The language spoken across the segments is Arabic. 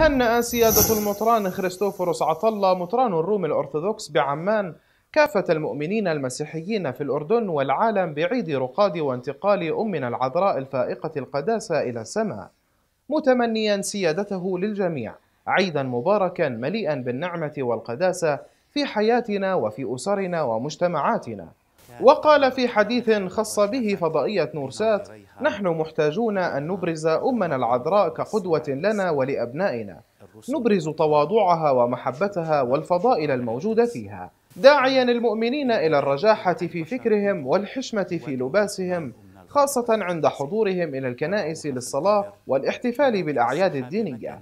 هنأ سيادة المطران خريستوفوروس عطلة مطران الروم الأرثوذكس بعمان كافة المؤمنين المسيحيين في الأردن والعالم بعيد رقاد وانتقال أمنا العذراء الفائقة القداسة إلى السماء متمنيا سيادته للجميع عيدا مباركا مليئا بالنعمة والقداسة في حياتنا وفي أسرنا ومجتمعاتنا وقال في حديث خص به فضائية نورسات نحن محتاجون أن نبرز أمنا العذراء كقدوة لنا ولأبنائنا نبرز تواضعها ومحبتها والفضائل الموجودة فيها داعيا المؤمنين إلى الرجاحة في فكرهم والحشمة في لباسهم خاصة عند حضورهم إلى الكنائس للصلاة والاحتفال بالأعياد الدينية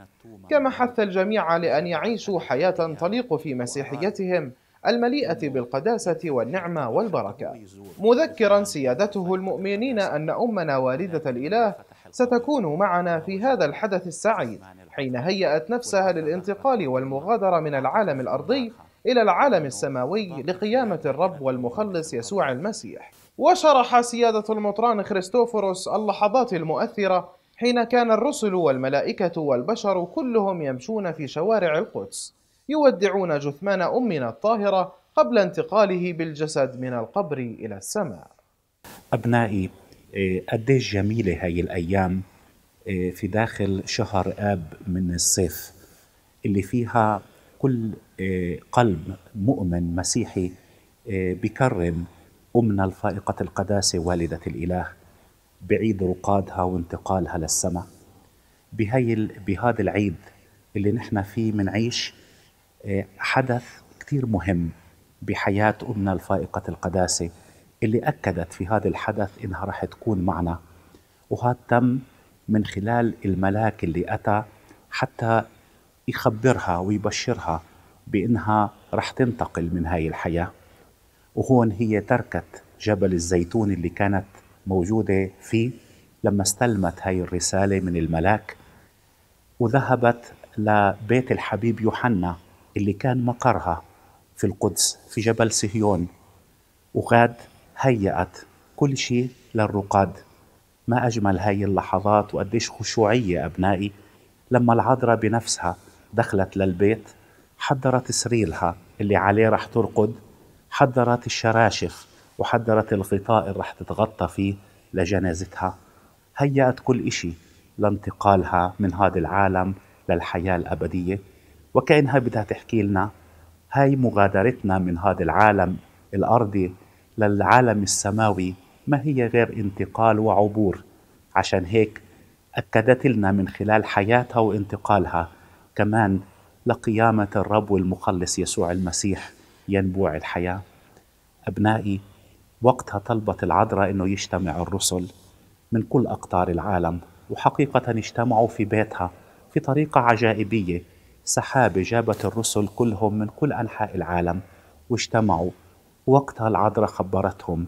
كما حث الجميع لأن يعيشوا حياة تليق في مسيحيتهم المليئة بالقداسة والنعمة والبركة مذكرا سيادته المؤمنين أن أمنا والدة الإله ستكون معنا في هذا الحدث السعيد حين هيأت نفسها للانتقال والمغادرة من العالم الأرضي إلى العالم السماوي لقيامة الرب والمخلص يسوع المسيح وشرح سيادة المطران كريستوفوروس اللحظات المؤثرة حين كان الرسل والملائكة والبشر كلهم يمشون في شوارع القدس يودعون جثمان أمنا الطاهرة قبل انتقاله بالجسد من القبر إلى السماء أبنائي إيه، قديش جميلة هاي الأيام إيه، في داخل شهر آب من الصيف اللي فيها كل إيه، قلب مؤمن مسيحي بكرم أمنا الفائقة القداسة والدة الإله بعيد رقادها وانتقالها للسماء بهاي بهذا العيد اللي نحن فيه منعيش حدث كثير مهم بحياة أمنا الفائقة القداسة اللي أكدت في هذا الحدث إنها راح تكون معنا وهذا تم من خلال الملاك اللي أتى حتى يخبرها ويبشرها بإنها راح تنتقل من هاي الحياة وهون هي تركت جبل الزيتون اللي كانت موجودة فيه لما استلمت هاي الرسالة من الملاك وذهبت لبيت الحبيب يوحنا اللي كان مقرها في القدس في جبل صهيون وغاد هيأت كل شيء للرقاد ما أجمل هاي اللحظات وقديش خشوعية أبنائي لما العذراء بنفسها دخلت للبيت حضرت سريرها اللي عليه رح ترقد حضرت الشراشف وحضرت الغطاء اللي رح تتغطى فيه لجنازتها هيأت كل إشي لانتقالها من هذا العالم للحياة الأبدية وكأنها بدها تحكي لنا هاي مغادرتنا من هذا العالم الأرضي للعالم السماوي ما هي غير انتقال وعبور عشان هيك أكدت لنا من خلال حياتها وانتقالها كمان لقيامة الرب والمخلص يسوع المسيح ينبوع الحياة أبنائي وقتها طلبت العذراء أنه يجتمع الرسل من كل أقطار العالم وحقيقة اجتمعوا في بيتها في طريقة عجائبية سحابة جابت الرسل كلهم من كل أنحاء العالم واجتمعوا وقتها العذراء خبرتهم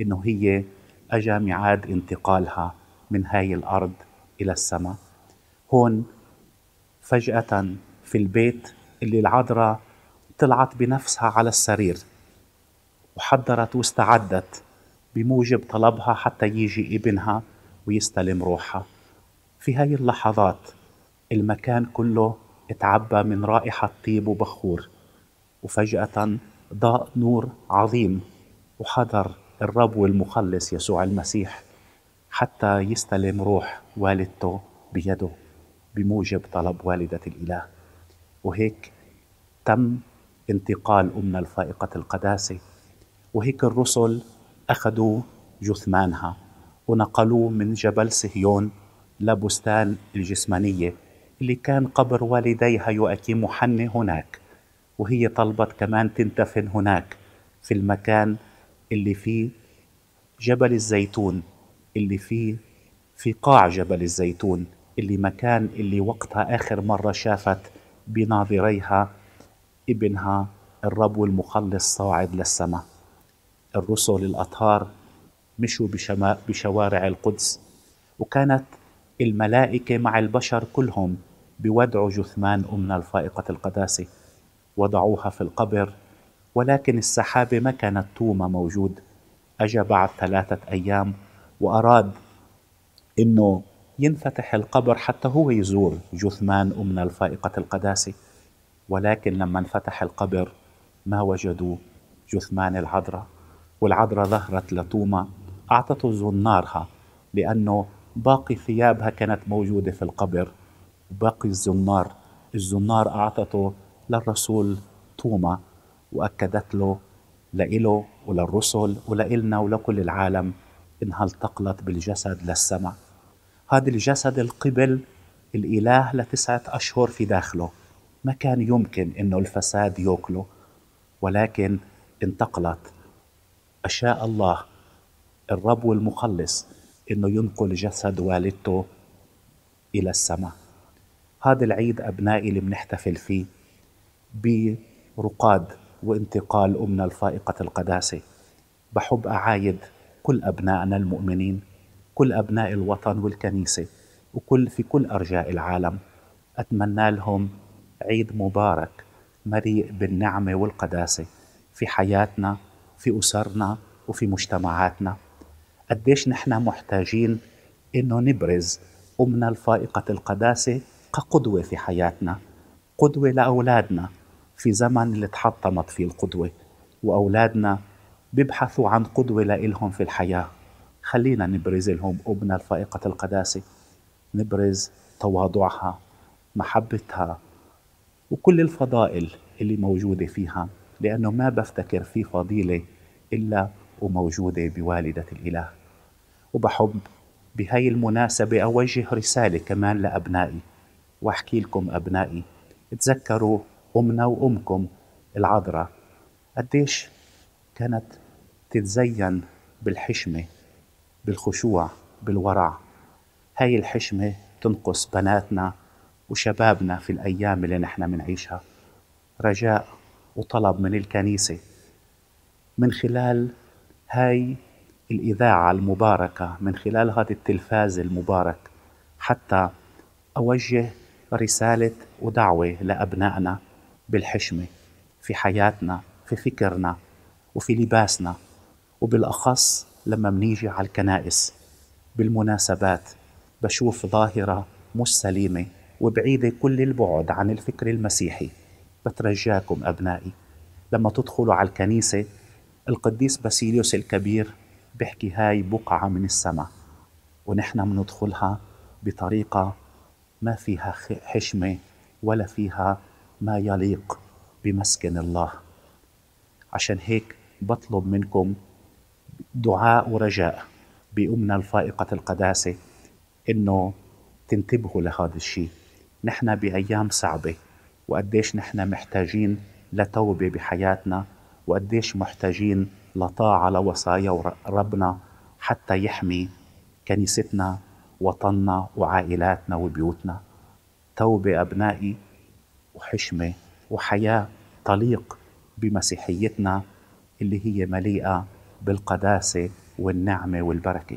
إنه هي أجا ميعاد انتقالها من هاي الأرض إلى السماء هون فجأة في البيت اللي العذراء طلعت بنفسها على السرير وحضرت واستعدت بموجب طلبها حتى يجي ابنها ويستلم روحها في هاي اللحظات المكان كله اتعبى من رائحة طيب وبخور وفجأة ضاء نور عظيم وحضر الرب والمخلص يسوع المسيح حتى يستلم روح والدته بيده بموجب طلب والدة الإله وهيك تم انتقال أمنا الفائقة القداسة وهيك الرسل أخذوا جثمانها ونقلوه من جبل صهيون لبستان الجسمانية اللي كان قبر والديها يؤكيم حنة هناك وهي طلبت كمان تندفن هناك في المكان اللي فيه جبل الزيتون اللي فيه في قاع جبل الزيتون اللي مكان اللي وقتها آخر مرة شافت بناظريها ابنها الرب المخلص صاعد للسماء الرسل الأطهار مشوا بشوارع القدس وكانت الملائكة مع البشر كلهم بودع جثمان أمنا الفائقة القداسة وضعوها في القبر ولكن السحابة ما كانت توما موجود أجا بعد ثلاثة أيام وأراد إنه ينفتح القبر حتى هو يزور جثمان أمنا الفائقة القداسة ولكن لما انفتح القبر ما وجدوا جثمان العذراء والعذراء ظهرت لطومة أعطته زنارها لأنه باقي ثيابها كانت موجودة في القبر وباقي الزنار الزنار أعطته للرسول توما وأكدت له لإله وللرسل ولإلنا ولكل العالم إنها التقلت بالجسد للسماء هذا الجسد القبل الإله لتسعة أشهر في داخله ما كان يمكن أنه الفساد يأكله ولكن انتقلت أشاء الله الرب والمخلص أنه ينقل جسد والدته إلى السماء هذا العيد أبنائي اللي بنحتفل فيه برقاد وانتقال أمنا الفائقة القداسة بحب أعايد كل أبنائنا المؤمنين كل أبناء الوطن والكنيسة وكل في كل أرجاء العالم أتمنى لهم عيد مبارك مليء بالنعمة والقداسة في حياتنا في أسرنا وفي مجتمعاتنا قديش نحن محتاجين إنه نبرز أمنا الفائقة القداسة كقدوة في حياتنا قدوة لأولادنا في زمن اللي تحطمت فيه القدوة وأولادنا بيبحثوا عن قدوة لإلهم في الحياة خلينا نبرز لهم أبنا الفائقة القداسة نبرز تواضعها محبتها وكل الفضائل اللي موجودة فيها لأنه ما بفتكر في فضيلة إلا وموجودة بوالدة الإله وبحب بهاي المناسبة أوجه رسالة كمان لأبنائي واحكي لكم أبنائي تذكروا أمنا وأمكم العذراء قديش كانت تتزين بالحشمة بالخشوع بالورع هاي الحشمة تنقص بناتنا وشبابنا في الأيام اللي نحن منعيشها رجاء وطلب من الكنيسة من خلال هاي الإذاعة المباركة من خلال هذا التلفاز المبارك حتى أوجه رسالة ودعوة لأبنائنا بالحشمة في حياتنا في فكرنا وفي لباسنا وبالأخص لما منيجي على الكنائس بالمناسبات بشوف ظاهرة مش سليمة وبعيدة كل البعد عن الفكر المسيحي بترجاكم أبنائي لما تدخلوا على الكنيسة القديس باسيليوس الكبير بحكي هاي بقعة من السماء ونحن مندخلها بطريقة ما فيها حشمه ولا فيها ما يليق بمسكن الله عشان هيك بطلب منكم دعاء ورجاء بأمنا الفائقة القداسة إنه تنتبهوا لهذا الشيء نحن بأيام صعبة وقديش نحن محتاجين لتوبة بحياتنا وقديش محتاجين لطاعة لوصايا ربنا حتى يحمي كنيستنا وطننا وعائلاتنا وبيوتنا توبة أبنائي وحشمة وحياة تليق بمسيحيتنا اللي هي مليئة بالقداسة والنعمة والبركة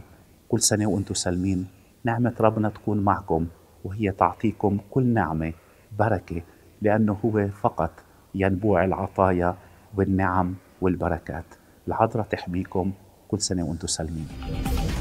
كل سنة وأنتم سالمين نعمة ربنا تكون معكم وهي تعطيكم كل نعمة بركة لأنه هو فقط ينبوع العطايا والنعم والبركات العذراء تحميكم كل سنة وأنتم سالمين